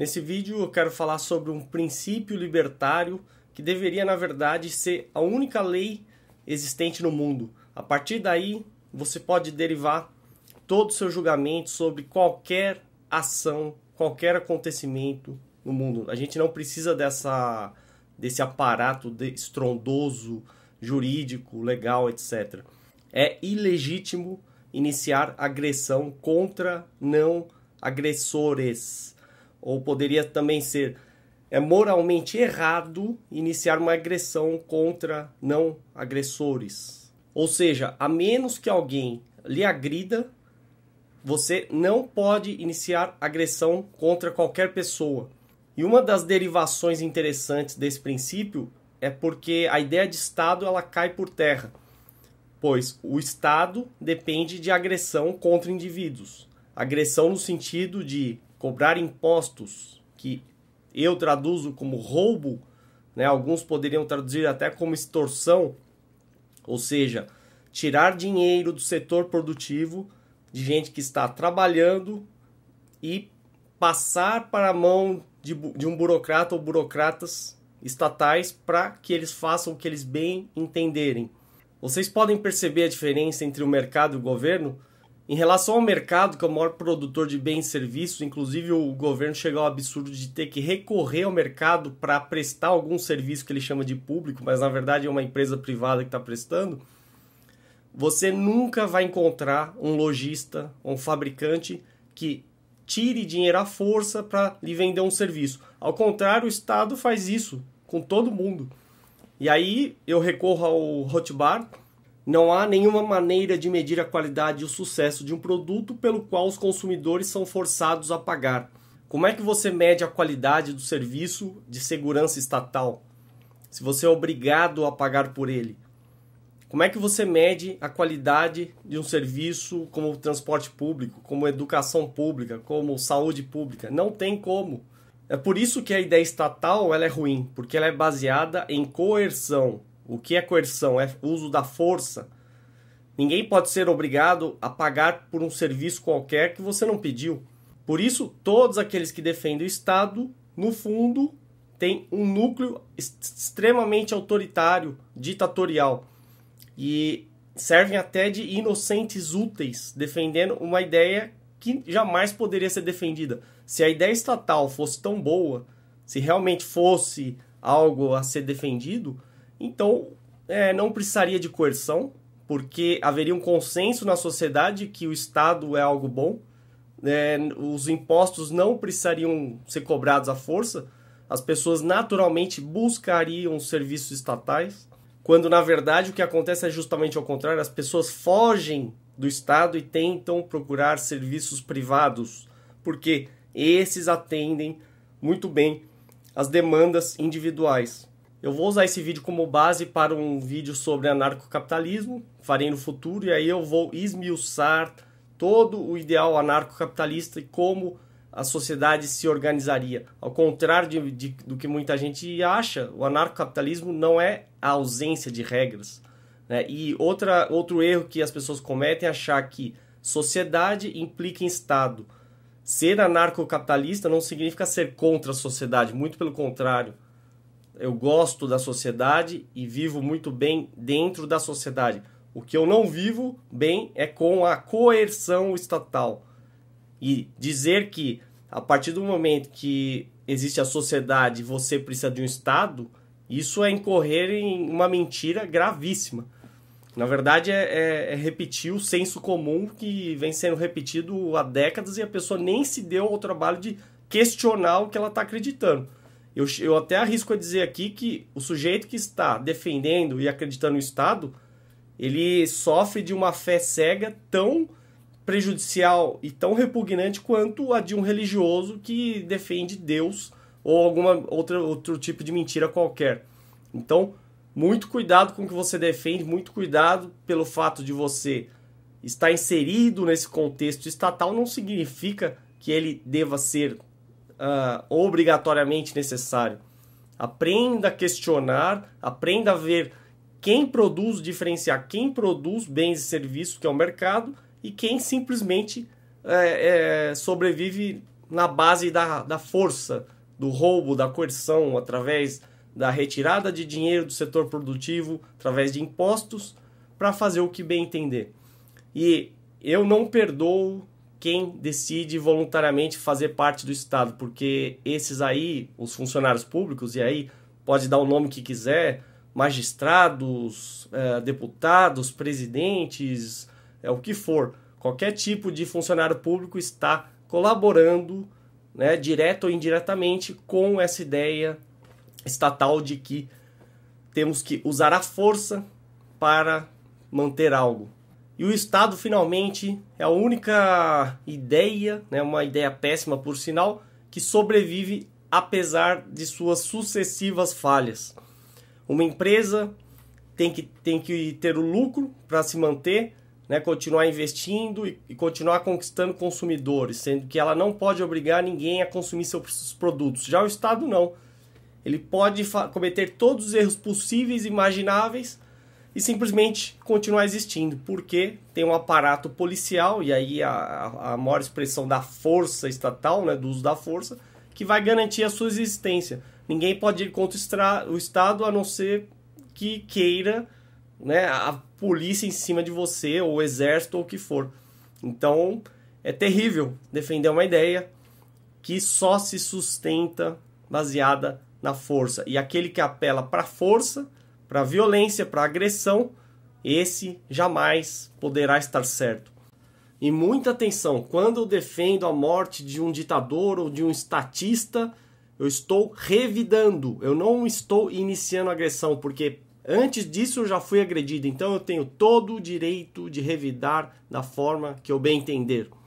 Nesse vídeo eu quero falar sobre um princípio libertário que deveria, na verdade, ser a única lei existente no mundo. A partir daí, você pode derivar todo o seu julgamento sobre qualquer ação, qualquer acontecimento no mundo. A gente não precisa dessa desse aparato estrondoso jurídico, legal, etc. É ilegítimo iniciar agressão contra não agressores ou poderia também ser é moralmente errado iniciar uma agressão contra não agressores. Ou seja, a menos que alguém lhe agrida, você não pode iniciar agressão contra qualquer pessoa. E uma das derivações interessantes desse princípio é porque a ideia de Estado ela cai por terra, pois o Estado depende de agressão contra indivíduos. Agressão no sentido de cobrar impostos, que eu traduzo como roubo, né? alguns poderiam traduzir até como extorsão, ou seja, tirar dinheiro do setor produtivo de gente que está trabalhando e passar para a mão de, de um burocrata ou burocratas estatais para que eles façam o que eles bem entenderem. Vocês podem perceber a diferença entre o mercado e o governo? Em relação ao mercado, que é o maior produtor de bens e serviços, inclusive o governo chegou ao absurdo de ter que recorrer ao mercado para prestar algum serviço que ele chama de público, mas na verdade é uma empresa privada que está prestando. Você nunca vai encontrar um lojista, um fabricante que tire dinheiro à força para lhe vender um serviço. Ao contrário, o Estado faz isso com todo mundo. E aí eu recorro ao Hotbar, não há nenhuma maneira de medir a qualidade e o sucesso de um produto pelo qual os consumidores são forçados a pagar. Como é que você mede a qualidade do serviço de segurança estatal? Se você é obrigado a pagar por ele. Como é que você mede a qualidade de um serviço como transporte público, como educação pública, como saúde pública? Não tem como. É por isso que a ideia estatal ela é ruim, porque ela é baseada em coerção. O que é coerção? É uso da força. Ninguém pode ser obrigado a pagar por um serviço qualquer que você não pediu. Por isso, todos aqueles que defendem o Estado, no fundo, têm um núcleo extremamente autoritário, ditatorial. E servem até de inocentes úteis, defendendo uma ideia que jamais poderia ser defendida. Se a ideia estatal fosse tão boa, se realmente fosse algo a ser defendido, então, é, não precisaria de coerção, porque haveria um consenso na sociedade que o Estado é algo bom, é, os impostos não precisariam ser cobrados à força, as pessoas naturalmente buscariam serviços estatais, quando na verdade o que acontece é justamente ao contrário, as pessoas fogem do Estado e tentam procurar serviços privados, porque esses atendem muito bem as demandas individuais. Eu vou usar esse vídeo como base para um vídeo sobre anarcocapitalismo, farei no futuro, e aí eu vou esmiuçar todo o ideal anarcocapitalista e como a sociedade se organizaria. Ao contrário de, de, do que muita gente acha, o anarcocapitalismo não é a ausência de regras. Né? E outra, outro erro que as pessoas cometem é achar que sociedade implica em Estado. Ser anarcocapitalista não significa ser contra a sociedade, muito pelo contrário eu gosto da sociedade e vivo muito bem dentro da sociedade. O que eu não vivo bem é com a coerção estatal. E dizer que a partir do momento que existe a sociedade, você precisa de um Estado, isso é incorrer em uma mentira gravíssima. Na verdade, é, é, é, repetir o senso comum que vem sendo repetido há décadas e a pessoa nem se deu ao trabalho de questionar o que ela está acreditando. Eu, eu até arrisco a dizer aqui que o sujeito que está defendendo e acreditando no Estado, ele sofre de uma fé cega tão prejudicial e tão repugnante quanto a de um religioso que defende Deus ou alguma outra outro tipo de mentira qualquer. Então, muito cuidado com o que você defende, muito cuidado pelo fato de você estar inserido nesse contexto estatal não significa que ele deva ser uh, obrigatoriamente necessário. Aprenda a questionar, aprenda a ver quem produz, diferenciar quem produz bens e serviços, que é o mercado, e quem simplesmente é, é, sobrevive na base da, da força, do roubo, da coerção, através da retirada de dinheiro do setor produtivo, através de impostos, para fazer o que bem entender. E eu não perdoo quem decide voluntariamente fazer parte do Estado, porque esses aí, os funcionários públicos, e aí pode dar o nome que quiser, magistrados, eh, deputados, presidentes, é o que for, qualquer tipo de funcionário público está colaborando, né, direto ou indiretamente, com essa ideia estatal de que temos que usar a força para manter algo, e o Estado finalmente é a única ideia, né, uma ideia péssima por sinal, que sobrevive apesar de suas sucessivas falhas. Uma empresa tem que, tem que ter o lucro para se manter, né, continuar investindo e, e, continuar conquistando consumidores, sendo que ela não pode obrigar ninguém a consumir seus produtos. Já o Estado não. Ele pode cometer todos os erros possíveis e imagináveis e simplesmente continuar existindo, porque tem um aparato policial, e aí a, a maior expressão da força estatal, né, do uso da força, que vai garantir a sua existência. Ninguém pode ir contra o Estado a não ser que queira né, a polícia em cima de você, ou o exército, ou o que for. Então é terrível defender uma ideia que só se sustenta baseada na força. E aquele que apela para a força para violência, para agressão, esse jamais poderá estar certo. E muita atenção, quando eu defendo a morte de um ditador ou de um estatista, eu estou revidando, eu não estou iniciando agressão, porque antes disso eu já fui agredido, então eu tenho todo o direito de revidar da forma que eu bem entender.